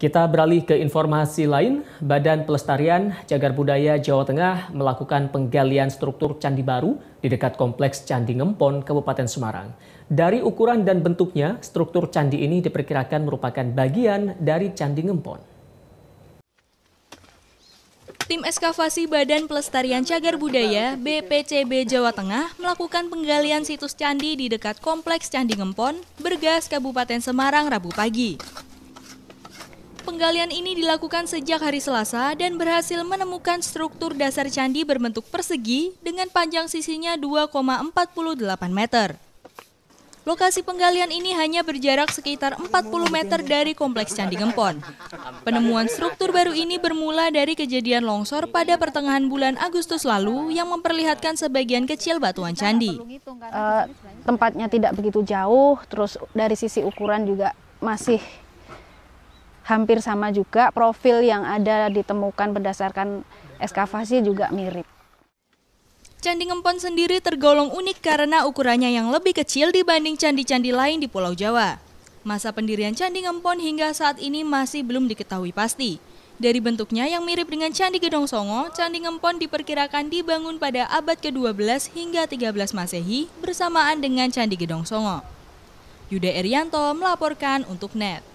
Kita beralih ke informasi lain, Badan Pelestarian Cagar Budaya Jawa Tengah melakukan penggalian struktur candi baru di dekat kompleks Candi Ngempon, Kabupaten Semarang. Dari ukuran dan bentuknya, struktur candi ini diperkirakan merupakan bagian dari Candi Ngempon. Tim Eskavasi Badan Pelestarian Cagar Budaya BPCB Jawa Tengah melakukan penggalian situs candi di dekat Kompleks Candi Ngempon, Bergas, Kabupaten Semarang, Rabu pagi. Penggalian ini dilakukan sejak hari Selasa dan berhasil menemukan struktur dasar candi berbentuk persegi dengan panjang sisinya 2,48 meter. Lokasi penggalian ini hanya berjarak sekitar 40 meter dari kompleks Candi Gempon. Penemuan struktur baru ini bermula dari kejadian longsor pada pertengahan bulan Agustus lalu yang memperlihatkan sebagian kecil batuan candi. Eh, tempatnya tidak begitu jauh, terus dari sisi ukuran juga masih hampir sama juga profil yang ada ditemukan berdasarkan ekskavasi juga mirip. Candi Ngempon sendiri tergolong unik karena ukurannya yang lebih kecil dibanding candi-candi lain di Pulau Jawa. Masa pendirian Candi Ngempon hingga saat ini masih belum diketahui pasti. Dari bentuknya yang mirip dengan Candi Gedong Songo, Candi Ngempon diperkirakan dibangun pada abad ke-12 hingga 13 Masehi bersamaan dengan Candi Gedong Songo. Yuda Erianto melaporkan untuk NET.